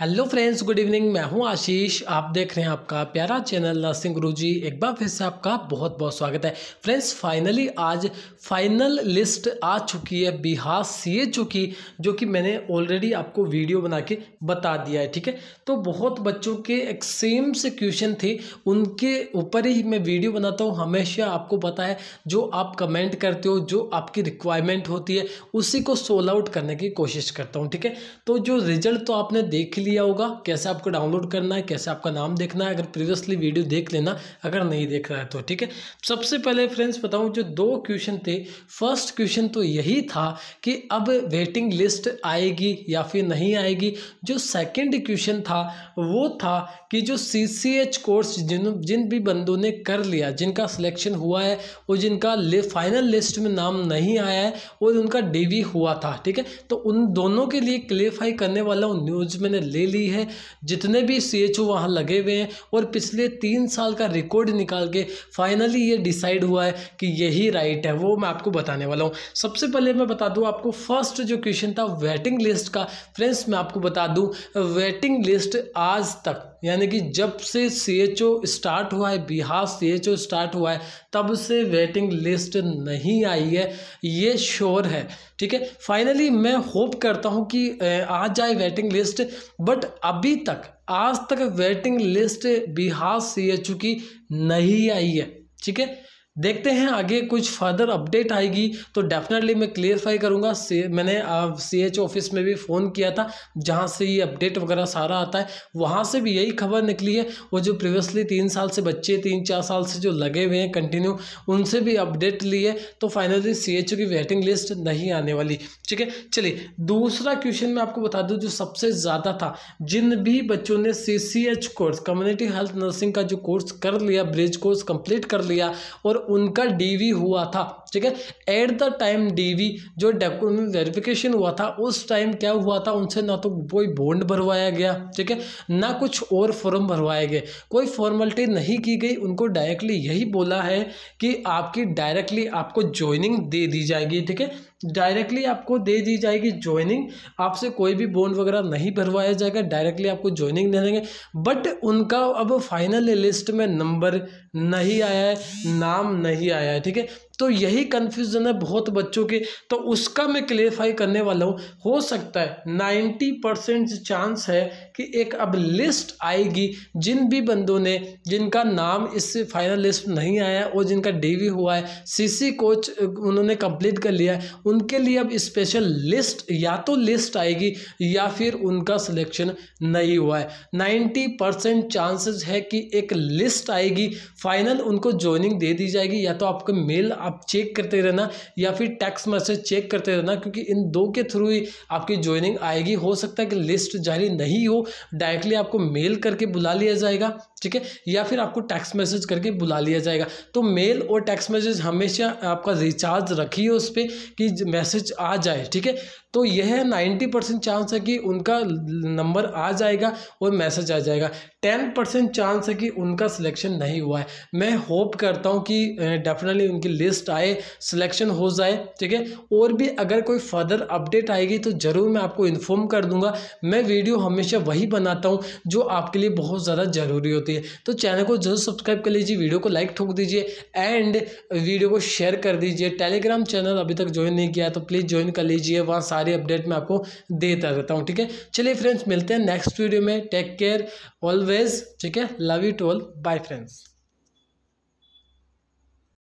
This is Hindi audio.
हेलो फ्रेंड्स गुड इवनिंग मैं हूं आशीष आप देख रहे हैं आपका प्यारा चैनल नर्सिंग गुरु जी एक बार फिर से आपका बहुत बहुत स्वागत है फ्रेंड्स फाइनली आज फाइनल लिस्ट आ चुकी है बिहार एच की जो कि मैंने ऑलरेडी आपको वीडियो बना के बता दिया है ठीक है तो बहुत बच्चों के एक सेम से क्वेश्चन थे उनके ऊपर ही मैं वीडियो बनाता हूँ हमेशा आपको पता है जो आप कमेंट करते हो जो आपकी रिक्वायरमेंट होती है उसी को सोल आउट करने की कोशिश करता हूँ ठीक है तो जो रिजल्ट तो आपने देख लिया होगा कैसे आपको डाउनलोड करना है कैसे आपका नाम देखना है अगर प्रीवियसली वीडियो देख लेना अगर नहीं देख रहा है तो ठीक है सबसे पहले फ्रेंड्स बताऊँ जो दो क्वेश्चन थे फर्स्ट क्वेश्चन तो यही था कि अब वेटिंग लिस्ट आएगी या फिर नहीं आएगी जो सेकेंड क्वेश्चन था वो था कि जो सी सी एच कोर्स जिन जिन भी बंदों ने कर लिया जिनका सिलेक्शन हुआ है और जिनका ले, फाइनल लिस्ट में नाम नहीं आया है और उनका डीवी हुआ था ठीक है तो उन दोनों के लिए क्लेरिफाई करने वाला न्यूज़ मैंने ले ली है जितने भी सी एच ओ वहाँ लगे हुए हैं और पिछले तीन साल का रिकॉर्ड निकाल के फाइनली ये डिसाइड हुआ है कि यही राइट है वो मैं आपको बताने वाला हूँ सबसे पहले मैं बता दूँ आपको फर्स्ट जो क्वेश्चन था वेटिंग लिस्ट का फ्रेंड्स मैं आपको बता दूँ वेटिंग लिस्ट आज तक यानी कि जब से सी एच ओ स्टार्ट हुआ है Bihar C H O start हुआ है तब से वेटिंग लिस्ट नहीं आई है ये श्योर है ठीक है फाइनली मैं होप करता हूँ कि आ जाए वेटिंग लिस्ट बट अभी तक आज तक waiting list Bihar C H की नहीं आई है ठीक है देखते हैं आगे कुछ फर्दर अपडेट आएगी तो डेफिनेटली मैं क्लियरफाई करूँगा मैंने सी एच ऑफिस में भी फ़ोन किया था जहाँ से ये अपडेट वगैरह सारा आता है वहाँ से भी यही खबर निकली है वो जो प्रीवियसली तीन साल से बच्चे तीन चार साल से जो लगे हुए हैं कंटिन्यू उनसे भी अपडेट लिए तो फाइनली सी एच की वेटिंग लिस्ट नहीं आने वाली ठीक है चलिए दूसरा क्वेश्चन मैं आपको बता दूँ जो सबसे ज़्यादा था जिन भी बच्चों ने C C H course community health nursing का जो कोर्स कर लिया ब्रिज कोर्स कम्प्लीट कर लिया और उनका डीवी हुआ था ठीक है एट द टाइम डीवी जो डॉक्यूमेंट वेरिफिकेशन हुआ था उस टाइम क्या हुआ था उनसे ना तो कोई बॉन्ड भरवाया गया ठीक है ना कुछ और फॉर्म भरवाए गए कोई फॉर्मेलिटी नहीं की गई उनको डायरेक्टली यही बोला है कि आपकी डायरेक्टली आपको ज्वाइनिंग दे दी जाएगी ठीक है डायरेक्टली आपको दे दी जाएगी ज्वाइनिंग आपसे कोई भी बॉन्ड वगैरह नहीं भरवाया जाएगा डायरेक्टली आपको ज्वाइनिंग दे देंगे बट उनका अब फाइनल लिस्ट में नंबर नहीं आया है नाम नहीं आया है ठीक है तो यही कन्फ्यूज़न है बहुत बच्चों के तो उसका मैं क्लेरिफाई करने वाला हूँ हो सकता है नाइन्टी परसेंट चांस है कि एक अब लिस्ट आएगी जिन भी बंदों ने जिनका नाम इससे फाइनल लिस्ट नहीं आया और जिनका डीवी हुआ है सीसी कोच उन्होंने कंप्लीट कर लिया है उनके लिए अब स्पेशल लिस्ट या तो लिस्ट आएगी या फिर उनका सिलेक्शन नहीं हुआ है नाइन्टी परसेंट चांसेस है कि एक लिस्ट आएगी फाइनल उनको ज्वाइनिंग दे दी जाएगी या तो आपको मेल आप चेक करते रहना या फिर टैक्स मैसेज चेक करते रहना क्योंकि इन दो के थ्रू ही आपकी ज्वाइनिंग आएगी हो सकता है कि लिस्ट जारी नहीं हो डायरेक्टली आपको मेल करके बुला लिया जाएगा ठीक है या फिर आपको टैक्स मैसेज करके बुला लिया जाएगा तो मेल और टैक्स मैसेज हमेशा आपका रिचार्ज रखिए उस पर कि मैसेज आ जाए ठीक है तो यह नाइन्टी परसेंट चांस है कि उनका नंबर आ जाएगा और मैसेज आ जाएगा टेन परसेंट चांस है कि उनका सिलेक्शन नहीं हुआ है मैं होप करता हूँ कि डेफिनेटली उनकी लिस्ट लिस्ट आए सिलेक्शन हो जाए ठीक है और भी अगर कोई फर्दर अपडेट आएगी तो ज़रूर मैं आपको इन्फॉर्म कर दूंगा मैं वीडियो हमेशा वही बनाता हूँ जो आपके लिए बहुत ज़्यादा ज़रूरी होती है तो चैनल को जरूर सब्सक्राइब कर लीजिए वीडियो को लाइक ठोक दीजिए एंड वीडियो को शेयर कर दीजिए टेलीग्राम चैनल अभी तक ज्वाइन नहीं किया तो प्लीज़ ज्वाइन कर लीजिए वहाँ सारी अपडेट मैं आपको देता रहता हूँ ठीक है चलिए फ्रेंड्स मिलते हैं नेक्स्ट वीडियो में टेक केयर ऑलवेज ठीक है love you to all bye friends